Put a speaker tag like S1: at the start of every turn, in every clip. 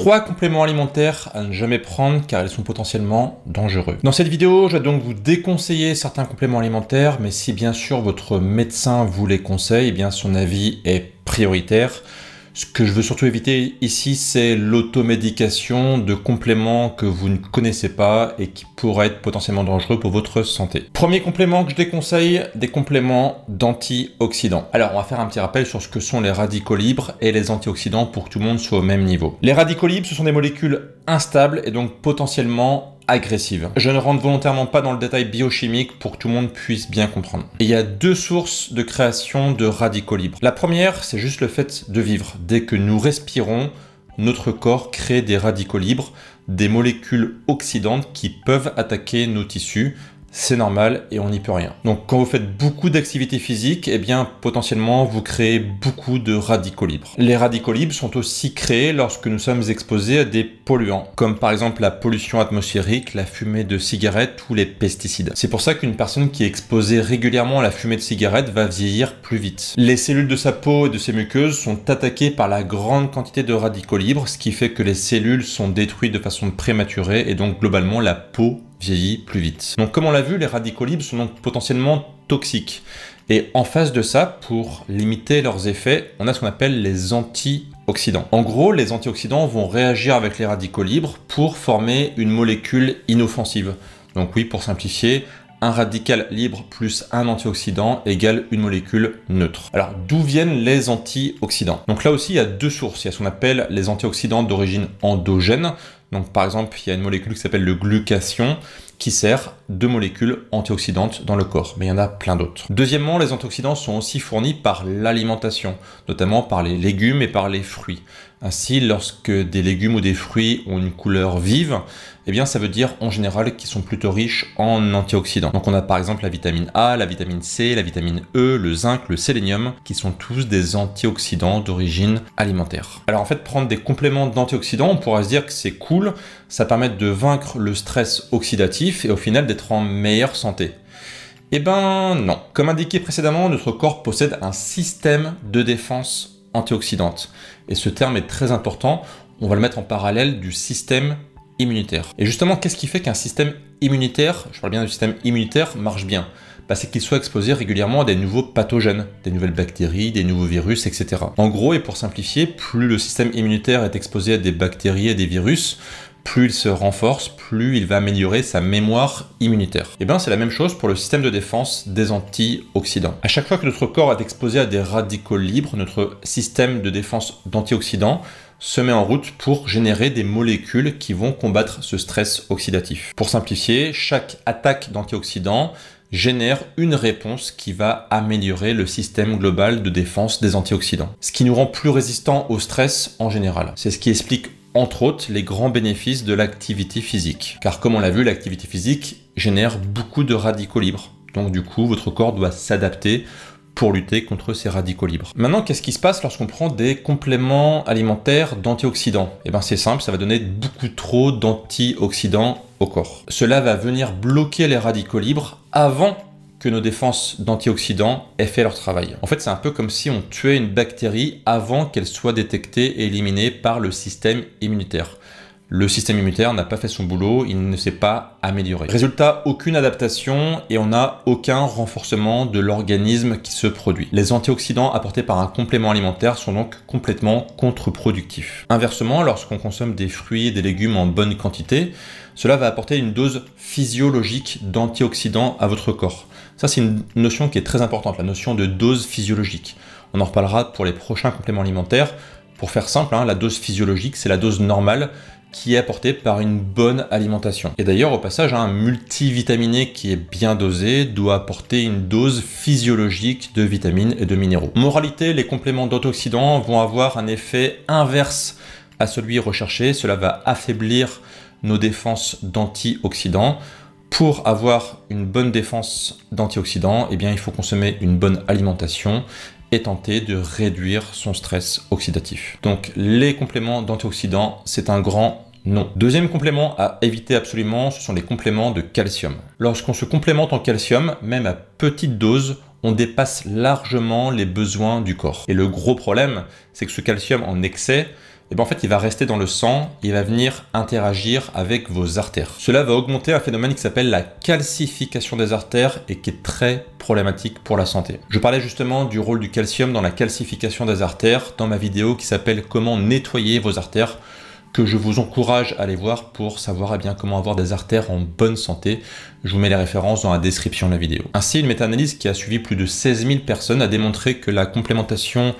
S1: Trois compléments alimentaires à ne jamais prendre car ils sont potentiellement dangereux. Dans cette vidéo, je vais donc vous déconseiller certains compléments alimentaires, mais si bien sûr votre médecin vous les conseille, eh bien son avis est prioritaire. Ce que je veux surtout éviter ici, c'est l'automédication de compléments que vous ne connaissez pas et qui pourraient être potentiellement dangereux pour votre santé. Premier complément que je déconseille, des compléments d'antioxydants. Alors, on va faire un petit rappel sur ce que sont les radicaux libres et les antioxydants pour que tout le monde soit au même niveau. Les radicaux libres, ce sont des molécules instables et donc potentiellement agressive. Je ne rentre volontairement pas dans le détail biochimique pour que tout le monde puisse bien comprendre. il y a deux sources de création de radicaux libres. La première, c'est juste le fait de vivre. Dès que nous respirons, notre corps crée des radicaux libres, des molécules oxydantes qui peuvent attaquer nos tissus, c'est normal et on n'y peut rien. Donc quand vous faites beaucoup d'activités physiques, eh bien potentiellement vous créez beaucoup de radicaux libres. Les radicaux libres sont aussi créés lorsque nous sommes exposés à des polluants, comme par exemple la pollution atmosphérique, la fumée de cigarettes ou les pesticides. C'est pour ça qu'une personne qui est exposée régulièrement à la fumée de cigarette va vieillir plus vite. Les cellules de sa peau et de ses muqueuses sont attaquées par la grande quantité de radicaux libres, ce qui fait que les cellules sont détruites de façon prématurée et donc globalement la peau vieillit plus vite. Donc comme on l'a vu, les radicaux libres sont donc potentiellement toxiques. Et en face de ça, pour limiter leurs effets, on a ce qu'on appelle les antioxydants. En gros, les antioxydants vont réagir avec les radicaux libres pour former une molécule inoffensive. Donc oui, pour simplifier, un radical libre plus un antioxydant égale une molécule neutre. Alors d'où viennent les antioxydants Donc là aussi il y a deux sources. Il y a ce qu'on appelle les antioxydants d'origine endogène, donc par exemple, il y a une molécule qui s'appelle le glucation qui sert de molécule antioxydante dans le corps, mais il y en a plein d'autres. Deuxièmement, les antioxydants sont aussi fournis par l'alimentation, notamment par les légumes et par les fruits. Ainsi, lorsque des légumes ou des fruits ont une couleur vive, eh bien ça veut dire en général qu'ils sont plutôt riches en antioxydants. Donc on a par exemple la vitamine A, la vitamine C, la vitamine E, le zinc, le sélénium, qui sont tous des antioxydants d'origine alimentaire. Alors en fait, prendre des compléments d'antioxydants, on pourrait se dire que c'est cool, ça permet de vaincre le stress oxydatif et au final d'être en meilleure santé. Eh ben non. Comme indiqué précédemment, notre corps possède un système de défense antioxydante. Et ce terme est très important, on va le mettre en parallèle du système immunitaire. Et justement, qu'est-ce qui fait qu'un système immunitaire, je parle bien du système immunitaire, marche bien bah, c'est qu'il soit exposé régulièrement à des nouveaux pathogènes, des nouvelles bactéries, des nouveaux virus, etc. En gros, et pour simplifier, plus le système immunitaire est exposé à des bactéries et des virus, plus il se renforce, plus il va améliorer sa mémoire immunitaire. Et eh bien c'est la même chose pour le système de défense des antioxydants. À chaque fois que notre corps est exposé à des radicaux libres, notre système de défense d'antioxydants se met en route pour générer des molécules qui vont combattre ce stress oxydatif. Pour simplifier, chaque attaque d'antioxydants génère une réponse qui va améliorer le système global de défense des antioxydants, ce qui nous rend plus résistants au stress en général. C'est ce qui explique entre autres les grands bénéfices de l'activité physique. Car comme on l'a vu, l'activité physique génère beaucoup de radicaux libres. Donc du coup, votre corps doit s'adapter pour lutter contre ces radicaux libres. Maintenant, qu'est-ce qui se passe lorsqu'on prend des compléments alimentaires d'antioxydants Eh bien c'est simple, ça va donner beaucoup trop d'antioxydants au corps. Cela va venir bloquer les radicaux libres avant que nos défenses d'antioxydants aient fait leur travail. En fait, c'est un peu comme si on tuait une bactérie avant qu'elle soit détectée et éliminée par le système immunitaire le système immunitaire n'a pas fait son boulot, il ne s'est pas amélioré. Résultat, aucune adaptation et on n'a aucun renforcement de l'organisme qui se produit. Les antioxydants apportés par un complément alimentaire sont donc complètement contre-productifs. Inversement, lorsqu'on consomme des fruits et des légumes en bonne quantité, cela va apporter une dose physiologique d'antioxydants à votre corps. Ça, c'est une notion qui est très importante, la notion de dose physiologique. On en reparlera pour les prochains compléments alimentaires. Pour faire simple, hein, la dose physiologique, c'est la dose normale qui est apporté par une bonne alimentation. Et d'ailleurs, au passage, hein, un multivitaminé qui est bien dosé doit apporter une dose physiologique de vitamines et de minéraux. Moralité, les compléments d'antioxydants vont avoir un effet inverse à celui recherché. Cela va affaiblir nos défenses d'antioxydants pour avoir une bonne défense d'antioxydants, eh il faut consommer une bonne alimentation et tenter de réduire son stress oxydatif. Donc les compléments d'antioxydants, c'est un grand non. Deuxième complément à éviter absolument, ce sont les compléments de calcium. Lorsqu'on se complémente en calcium, même à petite dose, on dépasse largement les besoins du corps. Et le gros problème, c'est que ce calcium en excès, et eh ben, en fait, il va rester dans le sang, il va venir interagir avec vos artères. Cela va augmenter un phénomène qui s'appelle la calcification des artères et qui est très problématique pour la santé. Je parlais justement du rôle du calcium dans la calcification des artères dans ma vidéo qui s'appelle Comment nettoyer vos artères que je vous encourage à aller voir pour savoir eh bien, comment avoir des artères en bonne santé. Je vous mets les références dans la description de la vidéo. Ainsi, une méta-analyse qui a suivi plus de 16 000 personnes a démontré que la complémentation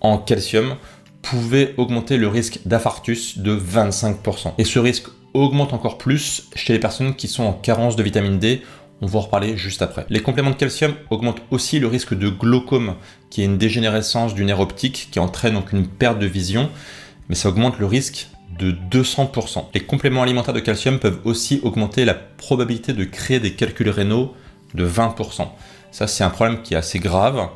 S1: en calcium pouvait augmenter le risque d'infarctus de 25%. Et ce risque augmente encore plus chez les personnes qui sont en carence de vitamine D on va en reparler juste après. Les compléments de calcium augmentent aussi le risque de glaucome, qui est une dégénérescence du nerf optique qui entraîne donc une perte de vision, mais ça augmente le risque de 200%. Les compléments alimentaires de calcium peuvent aussi augmenter la probabilité de créer des calculs rénaux de 20%. Ça, c'est un problème qui est assez grave.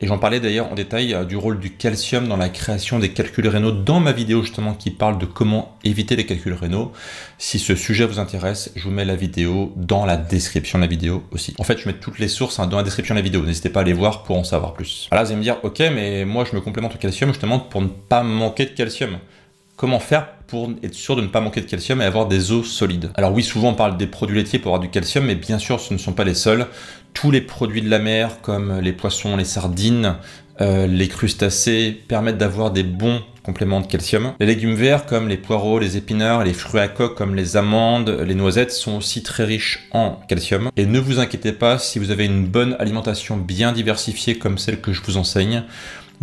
S1: Et j'en parlais d'ailleurs en détail euh, du rôle du calcium dans la création des calculs rénaux dans ma vidéo justement qui parle de comment éviter les calculs rénaux. Si ce sujet vous intéresse, je vous mets la vidéo dans la description de la vidéo aussi. En fait, je mets toutes les sources hein, dans la description de la vidéo. N'hésitez pas à les voir pour en savoir plus. Alors vous allez me dire, ok, mais moi je me complémente au calcium justement pour ne pas manquer de calcium. Comment faire pour être sûr de ne pas manquer de calcium et avoir des os solides Alors oui, souvent on parle des produits laitiers pour avoir du calcium, mais bien sûr ce ne sont pas les seuls. Tous les produits de la mer, comme les poissons, les sardines, euh, les crustacés, permettent d'avoir des bons compléments de calcium. Les légumes verts comme les poireaux, les épinards, les fruits à coque comme les amandes, les noisettes sont aussi très riches en calcium. Et ne vous inquiétez pas, si vous avez une bonne alimentation bien diversifiée comme celle que je vous enseigne,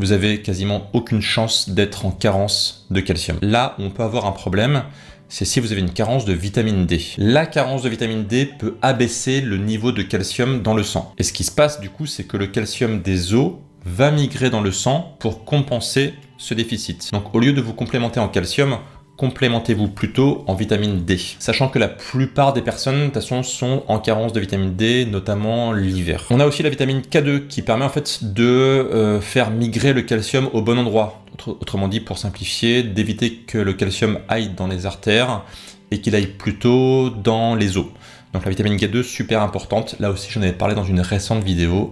S1: vous avez quasiment aucune chance d'être en carence de calcium. Là, on peut avoir un problème, c'est si vous avez une carence de vitamine D. La carence de vitamine D peut abaisser le niveau de calcium dans le sang. Et ce qui se passe du coup, c'est que le calcium des os va migrer dans le sang pour compenser ce déficit. Donc au lieu de vous complémenter en calcium, complémentez-vous plutôt en vitamine D. Sachant que la plupart des personnes, de sont en carence de vitamine D, notamment l'hiver. On a aussi la vitamine K2 qui permet en fait de euh, faire migrer le calcium au bon endroit. autrement dit, pour simplifier, d'éviter que le calcium aille dans les artères et qu'il aille plutôt dans les os. Donc la vitamine K2, super importante. Là aussi, j'en avais parlé dans une récente vidéo.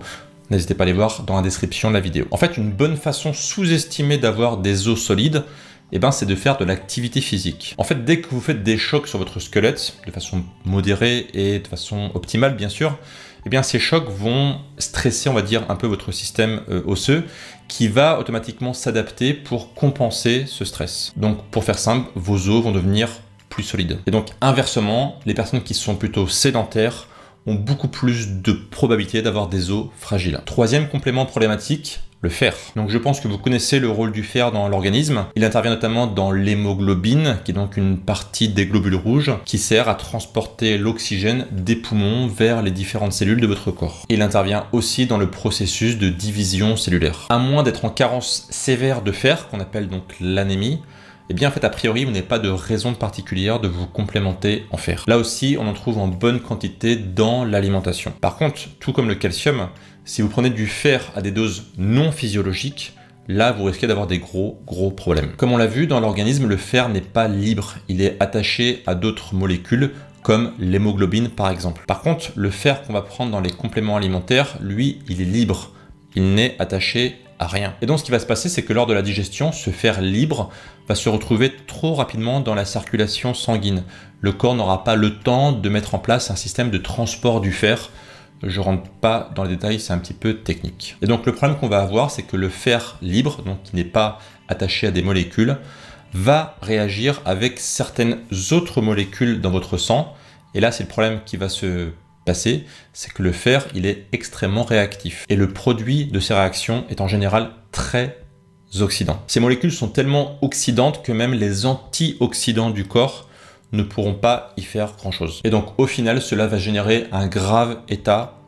S1: N'hésitez pas à les voir dans la description de la vidéo. En fait, une bonne façon sous-estimée d'avoir des os solides, eh ben, c'est de faire de l'activité physique. En fait, dès que vous faites des chocs sur votre squelette, de façon modérée et de façon optimale bien sûr, eh bien, ces chocs vont stresser, on va dire, un peu votre système euh, osseux qui va automatiquement s'adapter pour compenser ce stress. Donc, pour faire simple, vos os vont devenir plus solides. Et donc, inversement, les personnes qui sont plutôt sédentaires ont beaucoup plus de probabilité d'avoir des os fragiles. Troisième complément problématique, le fer. Donc je pense que vous connaissez le rôle du fer dans l'organisme. Il intervient notamment dans l'hémoglobine, qui est donc une partie des globules rouges, qui sert à transporter l'oxygène des poumons vers les différentes cellules de votre corps. Il intervient aussi dans le processus de division cellulaire. À moins d'être en carence sévère de fer, qu'on appelle donc l'anémie, eh bien en fait a priori vous n'avez pas de raison particulière de vous complémenter en fer. Là aussi on en trouve en bonne quantité dans l'alimentation. Par contre, tout comme le calcium, si vous prenez du fer à des doses non physiologiques, là vous risquez d'avoir des gros gros problèmes. Comme on l'a vu, dans l'organisme, le fer n'est pas libre, il est attaché à d'autres molécules comme l'hémoglobine par exemple. Par contre, le fer qu'on va prendre dans les compléments alimentaires, lui, il est libre. Il n'est attaché rien. Et donc ce qui va se passer, c'est que lors de la digestion, ce fer libre va se retrouver trop rapidement dans la circulation sanguine. Le corps n'aura pas le temps de mettre en place un système de transport du fer. Je rentre pas dans les détails, c'est un petit peu technique. Et donc le problème qu'on va avoir, c'est que le fer libre, donc qui n'est pas attaché à des molécules, va réagir avec certaines autres molécules dans votre sang. Et là, c'est le problème qui va se passé, c'est que le fer, il est extrêmement réactif. Et le produit de ces réactions est en général très oxydant. Ces molécules sont tellement oxydantes que même les antioxydants du corps ne pourront pas y faire grand-chose. Et donc au final, cela va générer un grave état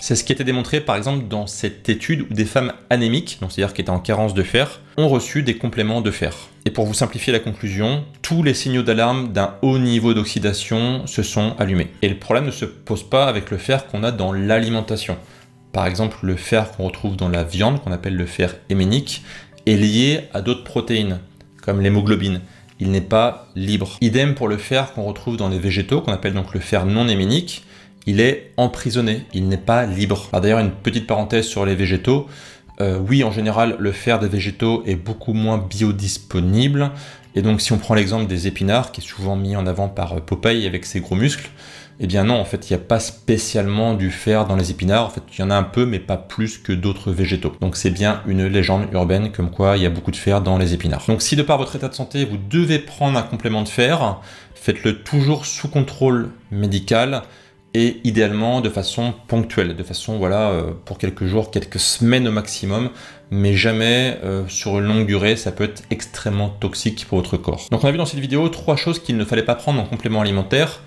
S1: c'est ce qui était démontré par exemple dans cette étude où des femmes anémiques, c'est-à-dire qui étaient en carence de fer, ont reçu des compléments de fer. Et pour vous simplifier la conclusion, tous les signaux d'alarme d'un haut niveau d'oxydation se sont allumés. Et le problème ne se pose pas avec le fer qu'on a dans l'alimentation. Par exemple, le fer qu'on retrouve dans la viande, qu'on appelle le fer héménique, est lié à d'autres protéines, comme l'hémoglobine. Il n'est pas libre. Idem pour le fer qu'on retrouve dans les végétaux, qu'on appelle donc le fer non héménique il est emprisonné, il n'est pas libre. Bah, d'ailleurs, une petite parenthèse sur les végétaux. Euh, oui, en général, le fer des végétaux est beaucoup moins biodisponible. Et donc, si on prend l'exemple des épinards, qui est souvent mis en avant par euh, Popeye avec ses gros muscles, eh bien non, en fait, il n'y a pas spécialement du fer dans les épinards. En fait, il y en a un peu, mais pas plus que d'autres végétaux. Donc, c'est bien une légende urbaine comme quoi il y a beaucoup de fer dans les épinards. Donc, si de par votre état de santé, vous devez prendre un complément de fer, faites-le toujours sous contrôle médical et idéalement de façon ponctuelle, de façon voilà euh, pour quelques jours, quelques semaines au maximum, mais jamais euh, sur une longue durée, ça peut être extrêmement toxique pour votre corps. Donc on a vu dans cette vidéo trois choses qu'il ne fallait pas prendre en complément alimentaire,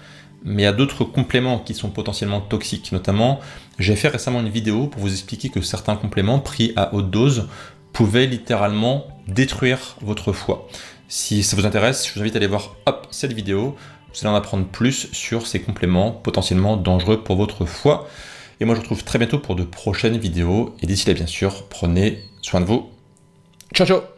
S1: mais il y a d'autres compléments qui sont potentiellement toxiques, notamment j'ai fait récemment une vidéo pour vous expliquer que certains compléments pris à haute dose pouvaient littéralement détruire votre foie. Si ça vous intéresse, je vous invite à aller voir cette vidéo vous allez en apprendre plus sur ces compléments potentiellement dangereux pour votre foie. Et moi, je vous retrouve très bientôt pour de prochaines vidéos. Et d'ici là, bien sûr, prenez soin de vous. Ciao, ciao